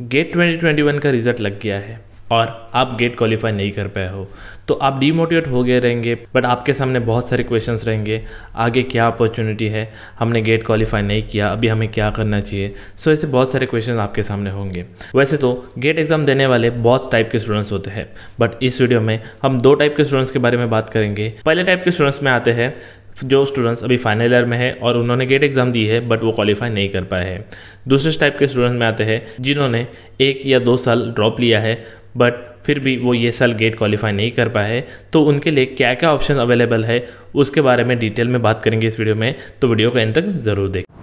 gate 2021 का result लग गया है और आप गेट क्वालिफाई नहीं कर पाए हो तो आप डीमोटिवेट हो गए रहेंगे बट आपके सामने बहुत सारे क्वेश्चन रहेंगे आगे क्या अपॉर्चुनिटी है हमने गेट क्वालिफाई नहीं किया अभी हमें क्या करना चाहिए सो ऐसे बहुत सारे क्वेश्चन आपके सामने होंगे वैसे तो गेट एग्ज़ाम देने वाले बहुत टाइप के स्टूडेंट्स होते हैं बट इस वीडियो में हम दो टाइप के स्टूडेंट्स के बारे में बात करेंगे पहले टाइप के स्टूडेंट्स में आते हैं जो स्टूडेंट्स अभी फाइनल ईयर में है और उन्होंने गेट एग्ज़ाम दी है बट वो क्वालिफाई नहीं कर पाए हैं दूसरे टाइप के स्टूडेंट्स में आते हैं जिन्होंने एक या दो साल ड्रॉप लिया है बट फिर भी वो ये साल गेट क्वालिफाई नहीं कर पाए तो उनके लिए क्या क्या ऑप्शन अवेलेबल है उसके बारे में डिटेल में बात करेंगे इस वीडियो में तो वीडियो को एंड तक ज़रूर देखें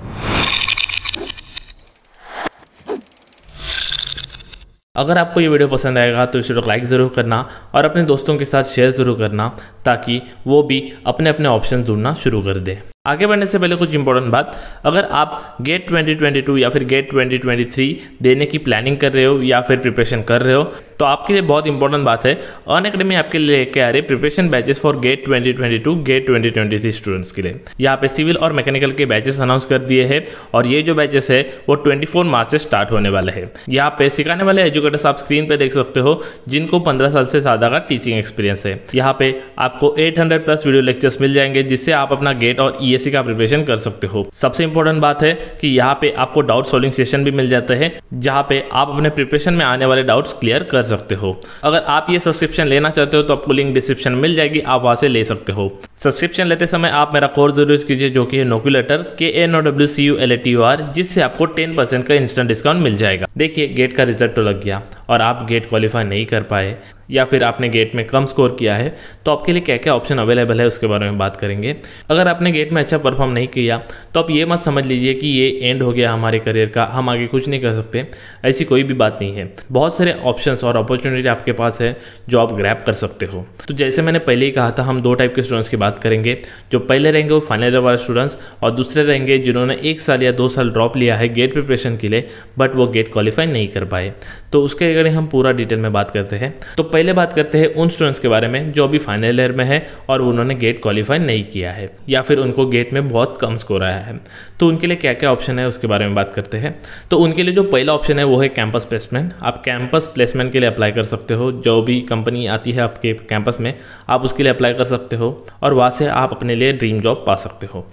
अगर आपको ये वीडियो पसंद आएगा तो इसे लाइक ज़रूर करना और अपने दोस्तों के साथ शेयर ज़रूर करना ताकि वो भी अपने अपने ऑप्शन ढूंढना शुरू कर दें आगे बढ़ने से पहले कुछ इंपॉर्टेंट बात अगर आप गेट 2022 या फिर गेट 2023 देने की प्लानिंग कर रहे हो या फिर प्रिपरेशन कर रहे हो तो आपके लिए बहुत इंपॉर्टेंट बात है अन अकेडमी आपके लिए लेके आ रही preparation batches for GATE 2022 GATE 2023 students के लिए यहाँ पे सिविल और मैकेनिकल के बैचेस अनाउंस कर दिए हैं और ये जो बैचेस है वो ट्वेंटी मार्च से स्टार्ट होने वाले है यहाँ पे सिखाने वाले एजुकेटर्स आप स्क्रीन पर देख सकते हो जिनको पंद्रह साल से ज़्यादा का टीचिंग एक्सपीरियंस है यहाँ पे आपको एट प्लस वीडियो लेक्चर्स मिल जाएंगे जिससे आप अपना गेट और ई ईएससी e का प्रिपरेशन कर सकते हो सबसे इंपॉर्टेंट बात है कि यहाँ पे आपको डाउट सोल्विंग सेशन भी मिल जाते हैं जहाँ पे आप अपने प्रिपरेशन में आने वाले डाउट्स क्लियर कर सकते हो अगर आप ये सब्सक्रिप्शन लेना चाहते हो तो आपको लिंक डिस्क्रिप्शन मिल जाएगी आप वहाँ से ले सकते हो सब्सक्रिप्शन लेते समय आप मेरा कोर्स जरूर कीजिए जो कि है लेटर के N O W C U L A T U R जिससे आपको टेन परसेंट का इंस्टेंट डिस्काउंट मिल जाएगा देखिए गेट का रिजल्ट तो लग गया और आप गेट क्वालिफाई नहीं कर पाए या फिर आपने गेट में कम स्कोर किया है तो आपके लिए क्या क्या ऑप्शन अवेलेबल है उसके बारे में बात करेंगे अगर आपने गेट में अच्छा परफॉर्म नहीं किया तो आप ये मत समझ लीजिए कि ये एंड हो गया हमारे करियर का हम आगे कुछ नहीं कर सकते ऐसी कोई भी बात नहीं है बहुत सारे ऑप्शन और अपॉर्चुनिटी आपके पास है जो आप ग्रैप कर सकते हो तो जैसे मैंने पहले ही कहा था हम दो टाइप के स्टूडेंट्स की बात बात करेंगे जो पहले रहेंगे वो फाइनल ईयर वाले स्टूडेंट्स और दूसरे रहेंगे जिन्होंने एक साल या दो साल ड्रॉप लिया है गेट प्रिपरेशन के लिए बट वो गेट क्वालिफाई नहीं कर पाए तो उसके रिगार्डिंग हम पूरा डिटेल में बात करते हैं तो पहले बात करते हैं उन स्टूडेंट्स के बारे में जो अभी फाइनल ईयर में है और उन्होंने गेट क्वालिफाई नहीं किया है या फिर उनको गेट में बहुत कम स्कोर आया है तो उनके लिए क्या क्या ऑप्शन है उसके बारे में बात करते हैं तो उनके लिए जो पहला ऑप्शन है वो है कैंपस प्लेसमेंट आप कैंपस प्लेसमेंट के लिए अप्लाई कर सकते हो जो भी कंपनी आती है आपके कैंपस में आप उसके लिए अप्लाई कर सकते हो और वहाँ से आप अपने लिए ड्रीम जॉब पा सकते हो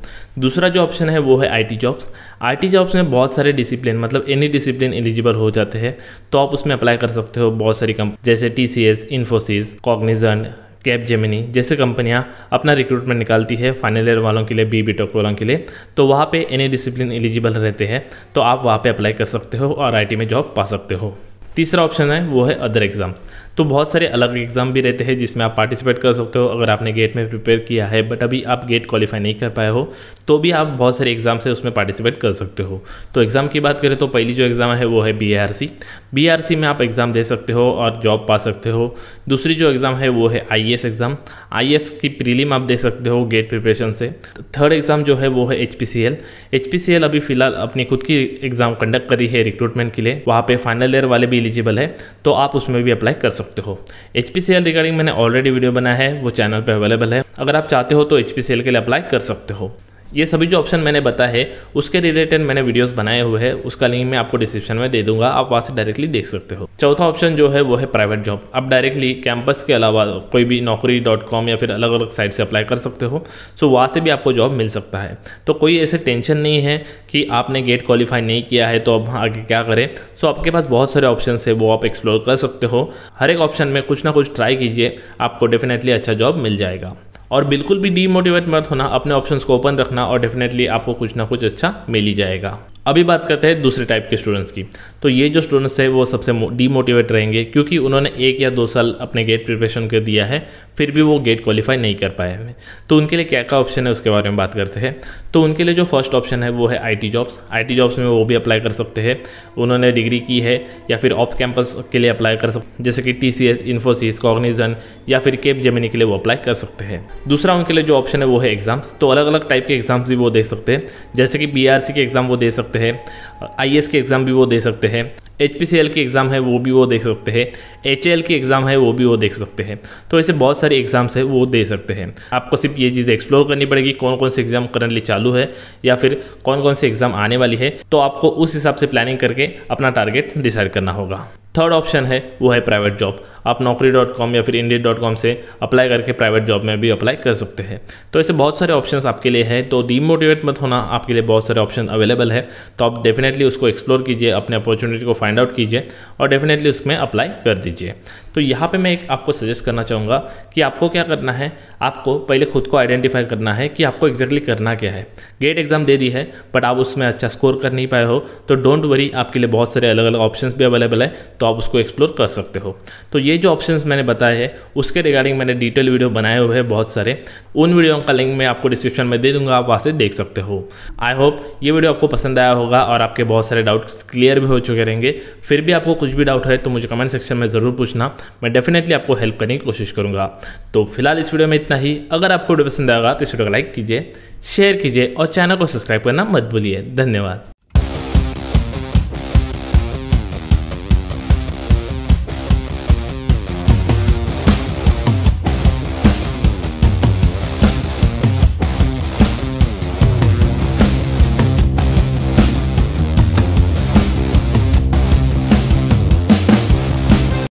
दूसरा जो ऑप्शन है वो है आईटी जॉब्स आईटी जॉब्स में बहुत सारे डिसिप्लिन मतलब एनी डिसिप्लिन एलिजिबल हो जाते हैं तो आप उसमें अप्लाई कर सकते हो बहुत सारी कंपनी जैसे T C S Infosys Cognizant Capgemini जैसे कंपनियां अपना रिक्रूटमेंट निकालती है फाइनल ईयर वालों के लिए बी बी टॉक वालों के लिए तो वहाँ पे एनी डिसिप्लिन एलिजिबल रहते हैं तो आप वहाँ पे अप्लाई कर सकते हो और आईटी में जॉब पा सकते हो तीसरा ऑप्शन है वो है अदर एग्ज़ाम्स तो बहुत सारे अलग एग्ज़ाम भी रहते हैं जिसमें आप पार्टिसिपेट कर सकते हो अगर आपने गेट में प्रिपेयर किया है बट अभी आप गेट क्वालिफाई नहीं कर पाए हो तो भी आप बहुत सारे एग्ज़ाम से उसमें पार्टिसिपेट कर सकते हो तो एग्ज़ाम की बात करें तो पहली जो एग्ज़ाम है वो है बी बी में आप एग्ज़ाम दे सकते हो और जॉब पा सकते हो दूसरी जो एग्ज़ाम है वो है आई एग्ज़ाम आई की प्रीलिम आप दे सकते हो गेट प्रिपरेशन से थर्ड एग्ज़ाम जो है वो है एच पी सी अभी फ़िलहाल अपनी खुद की एग्ज़ाम कंडक्ट करी है रिक्रूटमेंट के लिए वहाँ पर फाइनल ईयर वाले भी एलिजिबल है तो आप उसमें भी अप्लाई कर सकते हो एच रिगार्डिंग मैंने ऑलरेडी वीडियो बनाया है वो चैनल पर अवेलेबल है अगर आप चाहते हो तो एच के लिए अप्लाई कर सकते हो ये सभी जो ऑप्शन मैंने बताया है उसके रिलेटेड मैंने वीडियोस बनाए हुए हैं उसका लिंक मैं आपको डिस्क्रिप्शन में दे दूंगा आप वहाँ से डायरेक्टली देख सकते हो चौथा ऑप्शन जो है वो है प्राइवेट जॉब आप डायरेक्टली कैंपस के अलावा कोई भी नौकरी डॉट कॉम या फिर अलग अलग साइट से अप्लाई कर सकते हो सो वहाँ से भी आपको जॉब मिल सकता है तो कोई ऐसे टेंशन नहीं है कि आपने गेट क्वालिफाई नहीं किया है तो अब आगे क्या करें सो आपके पास बहुत सारे ऑप्शन है वो आप एक्सप्लोर कर सकते हो हर एक ऑप्शन में कुछ ना कुछ ट्राई कीजिए आपको डेफिनेटली अच्छा जॉब मिल जाएगा और बिल्कुल भी डीमोटिवेट मत होना अपने ऑप्शंस को ओपन रखना और डेफिनेटली आपको कुछ ना कुछ अच्छा मिल ही जाएगा अभी बात करते हैं दूसरे टाइप के स्टूडेंट्स की तो ये जो स्टूडेंट्स हैं वो सबसे डीमोटिवेट रहेंगे क्योंकि उन्होंने एक या दो साल अपने गेट प्रिपरेशन को दिया है फिर भी वो गेट क्वालिफाई नहीं कर पाए हैं तो उनके लिए क्या क्या ऑप्शन है उसके बारे में बात करते हैं तो उनके लिए जो फर्स्ट ऑप्शन है वो है आई जॉब्स आई जॉब्स में वो भी अप्लाई कर सकते हैं उन्होंने डिग्री की है या फिर ऑफ कैंपस के लिए अप्लाई कर सकते जैसे कि T C S Infosys Cognizant या फिर केप जेमिनी के लिए वो अप्लाई कर सकते हैं दूसरा उनके लिए जो ऑप्शन है वो है एग्जाम्स तो अलग अलग टाइप के एग्जाम्स भी वो दे सकते हैं जैसे कि बी के एग्ज़ाम वो दे सकते सकते हैं आई के एग्ज़ाम भी वो दे सकते हैं एच की एग्ज़ाम है वो भी वो देख सकते हैं एच एल की एग्ज़ाम है वो भी वो देख सकते हैं तो ऐसे बहुत सारे एग्ज़ाम्स है वो दे सकते हैं आपको सिर्फ ये चीज़ें एक्सप्लोर करनी पड़ेगी कौन कौन से एग्ज़ाम करंटली चालू है या फिर कौन कौन से एग्ज़ाम आने वाली है तो आपको उस हिसाब से प्लानिंग करके अपना टारगेट डिसाइड करना होगा थर्ड ऑप्शन है वो है प्राइवेट जॉब आप नौकरी डॉट कॉम या फिर इंडिया डॉट कॉम से अप्लाई करके प्राइवेट जॉब में भी अप्लाई कर सकते हैं तो ऐसे बहुत सारे ऑप्शन आपके लिए हैं तो डीमोटिवेट मत होना आपके लिए बहुत सारे ऑप्शन अवेलेबल है तो आप डेफिनेटली उसको एक्सप्लोर कीजिए अपने अपॉर्चुनिटी को फाइंड आउट कीजिए और डेफिनेटली उसमें अप्लाई कर दीजिए तो यहाँ पे मैं एक आपको सजेस्ट करना चाहूँगा कि आपको क्या करना है आपको पहले खुद को आइडेंटिफाई करना है कि आपको एग्जैक्टली exactly करना क्या है गेट एग्ज़ाम दे दी है बट आप उसमें अच्छा स्कोर कर नहीं पाए हो तो डोंट वरी आपके लिए बहुत सारे अलग अलग ऑप्शन भी अवेलेबल है तो आप उसको एक्सप्लोर कर सकते हो तो ये जो ऑप्शन मैंने बताए हैं उसके रिगार्डिंग मैंने डिटेल वीडियो बनाए हुए हैं बहुत सारे उन वीडियो का लिंक मैं आपको डिस्क्रिप्शन में दे दूंगा आप वहाँ से देख सकते हो आई होप ये वीडियो आपको पसंद आया होगा और आपके बहुत सारे डाउट्स क्लियर भी हो चुके रहेंगे फिर भी आपको कुछ भी डाउट है तो मुझे कमेंट सेक्शन में ज़रूर पूछना मैं डेफिनेटली आपको हेल्प करने की कोशिश करूँगा तो फिलहाल इस वीडियो में इतना ही अगर आपको वीडियो पसंद आएगा तो इस वीडियो को लाइक कीजिए शेयर कीजिए और चैनल को सब्सक्राइब करना मत भूलिए धन्यवाद